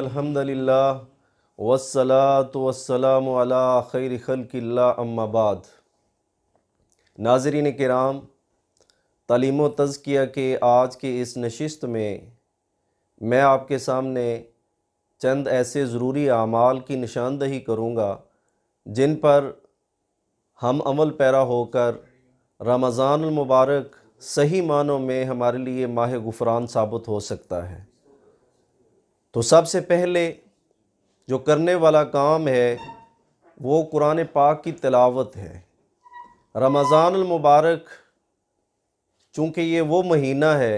अल्हम्दुलिल्लाह वसलात वसलाम अला खैर खल्किल्ला अम्माबाद नाजरीन कराम तलीम तज़किया के आज के इस नशस्त में मैं आपके सामने चंद ऐसे ज़रूरी अमाल की निशानदही करूँगा जिन पर हम अमल पैरा होकर रमज़ानमबारक सही मानों में हमारे लिए माह गुफरान साबित हो सकता है तो सबसे पहले जो करने वाला काम है वो कुरान पाक की तलावत है रमज़ानमबारक चूँकि ये वो महीना है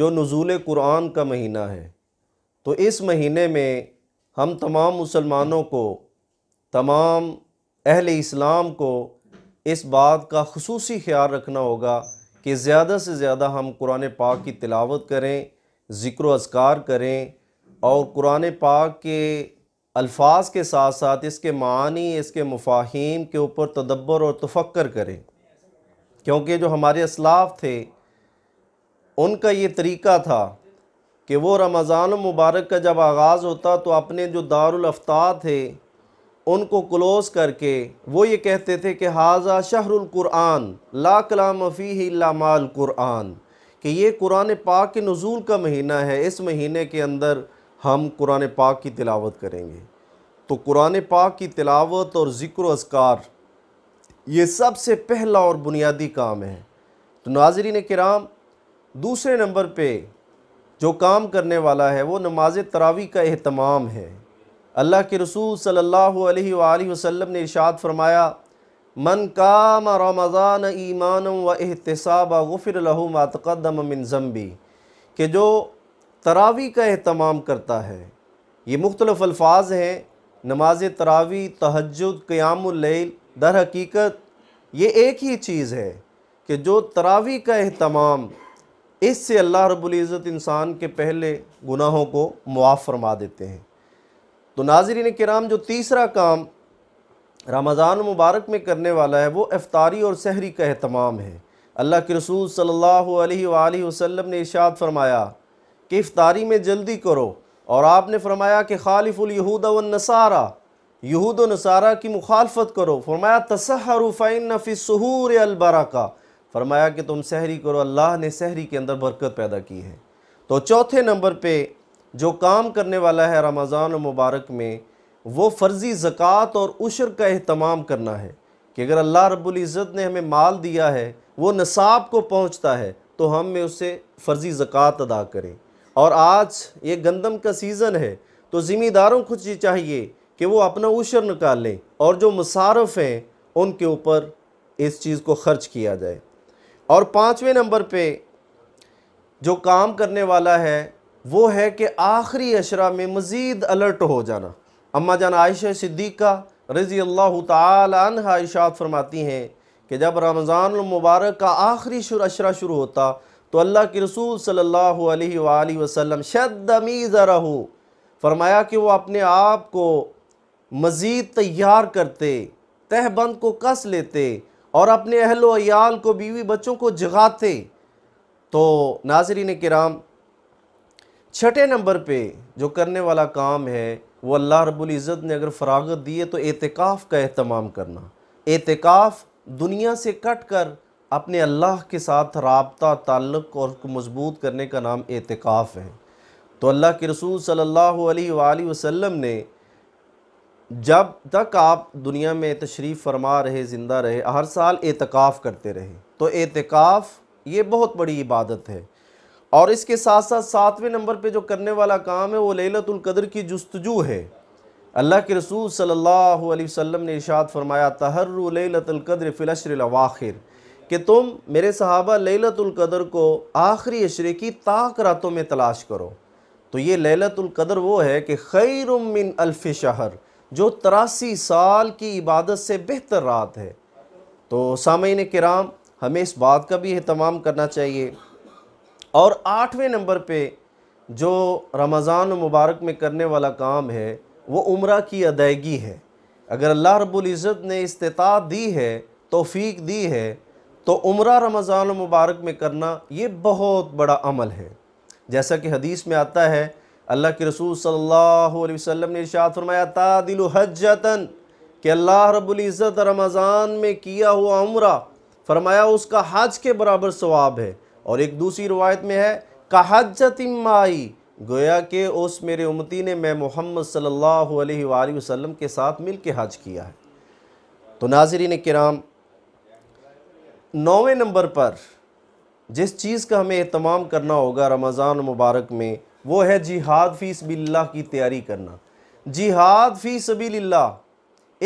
जो नज़ुल कुरान का महीना है तो इस महीने में हम तमाम मुसलमानों को तमाम अहल इस्लाम को इस बात का खसूस ख्याल रखना होगा कि ज़्यादा से ज़्यादा हम कुरान पाक की तिलावत करें ज़िक्र अजकार करें और कुरान पाक के अल्फाज के साथ साथ इसके मानी इसके मफाहिम के ऊपर तदब्बर और तफक्र करें क्योंकि जो हमारे असलाफ थे उनका ये तरीका था कि वो रमज़ान मुबारक का जब आगाज़ होता तो अपने जो दारुल अफ्ता थे उनको क्लोज़ करके वो ये कहते थे कि हाजा शहरकुरान ला कलाम फ़ी माल कुरान कि ये कुरान पाक के नज़ूल का महीना है इस महीने के अंदर हम कुरान पाक की तिलावत करेंगे तो कुरान पाक की तिलावत और ज़िक्र असकार ये सबसे पहला और बुनियादी काम है तो नाजरीन कराम दूसरे नंबर पे जो काम करने वाला है वो नमाज तरावी का अहतमाम है अल्लाह के रसूल सल्लल्लाहु अलैहि वसल्लम ने इरशाद फरमाया मन काम रमज़ान ईमान व एहतसाब गफ़िर लहू मातकदम मिन जम्बी के जो तरावी का अहतमाम करता है ये मुख्तलफ़ अल्फाज हैं नमाज तरावी तहजद क़्यामल दर हकीकत ये एक ही चीज़ है कि जो तरावी का अहतमाम इससे अल्लाह रबुल्ज़त इंसान के पहले गुनाहों को मुआफ़ फरमा देते हैं तो नाजरीन कराम जो तीसरा काम रमज़ान मुबारक में करने वाला है वो अफ्तारी और सहरी का अहतमाम है अल्लाह के रसूल सल्लल्लाहु अलैहि वसल्लम ने इशाद फरमाया कि इफ्तारी में जल्दी करो और आपने फरमाया कि खालिफुलयहूद व नसारा यहूद व नसारा की मुखालफत करो फरमाया सहूर नफ़िसूर का फरमाया कि तुम सहरी करो अल्लाह ने सहरी के अंदर बरकत पैदा की है तो चौथे नंबर पर जो काम करने वाला है रमज़ान मुबारक में वो फ़र्ज़ी ज़क़़त और उशर का अहतमाम करना है कि अगर अल्लाह रब्ज़त ने हमें माल दिया है वो नसाब को पहुँचता है तो हम में उसे फ़र्ज़ी ज़क़़त अदा करें और आज ये गंदम का सीज़न है तो ज़िम्मेदारों को चाहिए कि वो अपना उशर निकाल लें और जो मुसारफ़ हैं उनके ऊपर इस चीज़ को ख़र्च किया जाए और पाँचवें नंबर पे जो काम करने वाला है वो है कि आखिरी अशरा में मज़ीद अलर्ट हो जाना अम्मा जान आयशा सिद्दीक़ा रज़ी अल्लाह तहा फरमाती हैं कि जब रमज़ान मुबारक का आखिरी अशरा शुरू होता तो अल्लाह के रसूल सल्लल्लाहु अलैहि वसल्लम शदमीज़ा रहो फरमाया कि वो अपने आप को मज़ीद तैयार करते तहबंद को कस लेते और अपने अहलोयाल को बीवी बच्चों को जगाते तो नाजरीन कराम छठे नंबर पे जो करने वाला काम है वो अल्लाह रबुल्ज़त ने अगर फरागत दी है तो एतिकाफ़ का अहतमाम करना एतिकाफ़ दुनिया से कट कर अपने अल्लाह के साथ रबता ताल्लुक़ और मजबूत करने का नाम एहतिकाफ़ है तो अल्लाह के रसूल सल्ला वसम ने जब तक आप दुनिया में तशरीफ़ फरमा रहे ज़िंदा रहे हर साल एतकाफ़ करते रहे तो एतकाफ़ ये बहुत बड़ी इबादत है और इसके साथ साथ सातवें नंबर पे जो करने वाला काम है वो लतुल्कदर की जस्तजू है अल्लाह के रसूल सल्लल्लाहु अलैहि वसल्लम ने इशाद फरमाया तहर लतुल्कदर फ़िलशर आखिर कि तुम मेरे सहाबा ललतुल कदर को आखिरी अशरे की ताक रातों में तलाश करो तो ये ललतुल कदर वो है कि खैर मिन अल्फ़ शहर जो तरासी साल की इबादत से बेहतर रात है तो सामीन कराम हमें इस बात का भी अहतमाम करना चाहिए और आठवें नंबर पे जो रमज़ान मुबारक में करने वाला काम है वो उम्र की अदायगी है अगर अल्लाह रब्ज़त ने इस्तात दी है तोफ़ीक दी है तो उम्र रमज़ान मुबारक में करना ये बहुत बड़ा अमल है जैसा कि हदीस में आता है अल्लाह के रसूल सल्लल्लाहु अलैहि वसल्लम ने इरशाद फरमाया तादिल हजतन कि अल्लाह रब्बुल इज़्ज़त रमज़ान में किया हुआ उम्र फरमाया उसका हज के बराबर सवाब है और एक दूसरी रवायत में है कहजत माई गोया के उस मेरे उमती ने मैं मोहम्मद सल्लल्लाहु अलैहि वसल्लम के साथ मिल के हज किया है तो नाजरीन कराम नौवें नंबर पर जिस चीज़ का हमें अहतमाम करना होगा रमज़ान मुबारक में वो है जिहाद फ़ी सबील्ला की तैयारी करना जिहाद फ़ी सबील्ला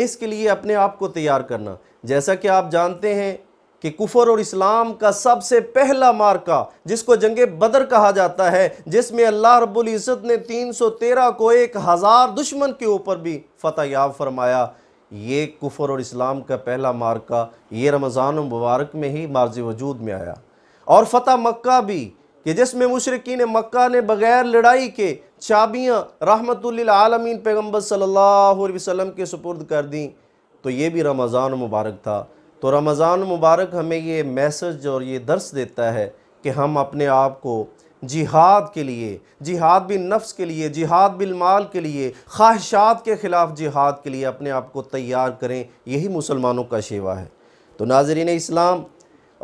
इसके लिए अपने आप को तैयार करना जैसा कि आप जानते हैं कि कुफर और इस्लाम का सबसे पहला मार्का जिसको जंग बदर कहा जाता है जिसमें अल्लाह रब्बुल रबुल्ज़त ने 313 को एक हज़ार दुश्मन के ऊपर भी फतह याब फरमाया ये कुफर और इस्लाम का पहला मार्का ये रमज़ान मुबारक में ही मार्ज वजूद में आया और फतह मक्का भी कि जिसमें मुशरकिन मक्का ने बग़ैर लड़ाई के चाबियाँ रहमतुल्लामीन पैगम्बर सल्लल्लाहु अलैहि वसल्लम के सपुर्द कर दी तो ये भी रमज़ान मुबारक था तो रमज़ान मुबारक हमें ये मैसेज और ये दर्स देता है कि हम अपने आप को जिहाद के लिए जिहाद बिन नफ्स के लिए जिहाद बिलमाल के लिए ख्वाहिशात के ख़िलाफ़ जिहाद के लिए अपने आप को तैयार करें यही मुसलमानों का शेवा है तो नाजरीन इस्लाम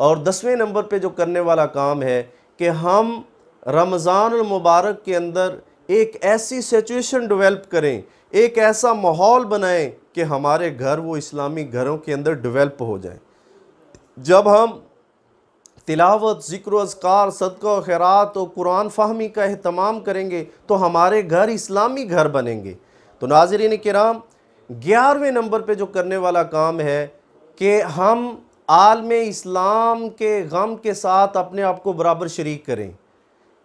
और दसवें नंबर पे जो करने वाला काम है कि हम रमज़ान मुबारक के अंदर एक ऐसी सिचुएशन डेवलप करें एक ऐसा माहौल बनाएं कि हमारे घर वो इस्लामी घरों के अंदर डेवलप हो जाए जब हम तिलावत ज़िक्र अजकार सदको खैरात और कुरान फाहमी का अहतमाम करेंगे तो हमारे घर इस्लामी घर बनेंगे तो नाजरीन कराम ग्यारहवें नंबर पर जो करने वाला काम है कि हम आलम इस्लाम के गम के साथ अपने आप को बराबर शरीक करें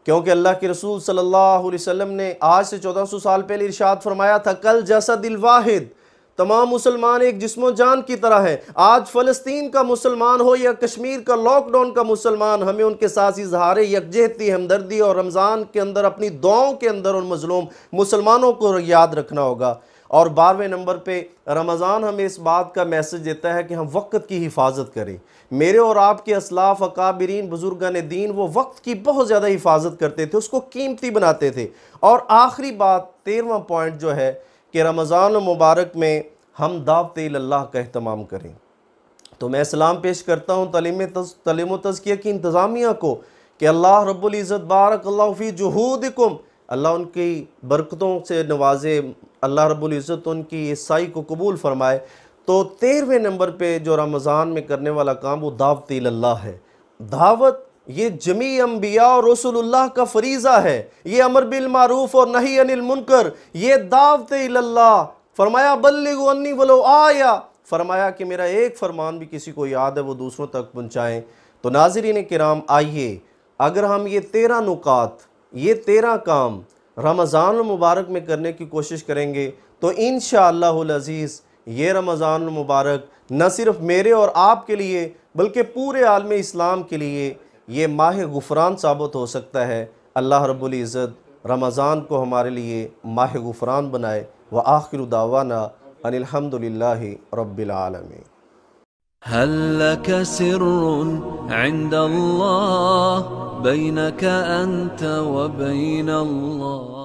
क्योंकि अल्लाह के रसूल सल्लल्लाहु अलैहि वसल्लम ने आज से 1400 साल पहले इरशाद फरमाया था कल जसद वाहिद तमाम मुसलमान एक जिसमो जान की तरह हैं आज फ़लस्तीन का मुसलमान हो या कश्मीर का लॉकडाउन का मुसलमान हमें उनके साथ इजहार यकजहती हमदर्दी और रमज़ान के अंदर अपनी दुआओं के अंदर उन मजलूम मुसलमानों को याद रखना होगा और बारहवें नंबर पे रमज़ान हमें इस बात का मैसेज देता है कि हम वक्त की हिफाजत करें मेरे और आपके असलाफ अकाबरीन बुजुर्गान दीन वो वक्त की बहुत ज़्यादा हिफाजत करते थे उसको कीमती बनाते थे और आखिरी बात तेरहवा पॉइंट जो है कि रमज़ान मुबारक में हम दावत अल्लाह का अहतमाम करें तो मैं सलाम पेश करता हूँ तलीम तस, तलीम तज़किया की इंतज़ामिया को कि अल्लाह रब्ज़त बारक फ़ी जहूद कुम अल्लाह उनकी बरकतों से नवाजे अल्लाह रब्ज़त उनकी ईसाई को कबूल फ़रमाए तो तेरहवें नंबर पर जो रमज़ान में करने वाला काम वो दावत अल्लाह है दावत ये जमी अम्बिया और रसोल्ला का फरीज़ा है ये अमर मारूफ और नहीं अनिल मुनकर ये दावत फरमाया बल्ले अन्नी वलो आया फरमाया कि मेरा एक फरमान भी किसी को याद है वो दूसरों तक पहुँचाएँ तो नाजरीन कराम आइए अगर हम ये तेरह नुकात ये तेरह काम रमज़ान मुबारक में करने की कोशिश करेंगे तो इन शज़ीज़ ये रमज़ान मुबारक न सिर्फ़ मेरे और आपके लिए बल्कि पूरे आलम इस्लाम के लिए ये माह गुफ़रान साबित हो सकता है अल्लाह रब्बुल इज़्ज़त रमज़ान को हमारे लिए माह गुफ़रान बनाए व आखिर दावाना अनिलहमदिल्ला रबालमी هل لك سر عند الله بينك أنت وبين الله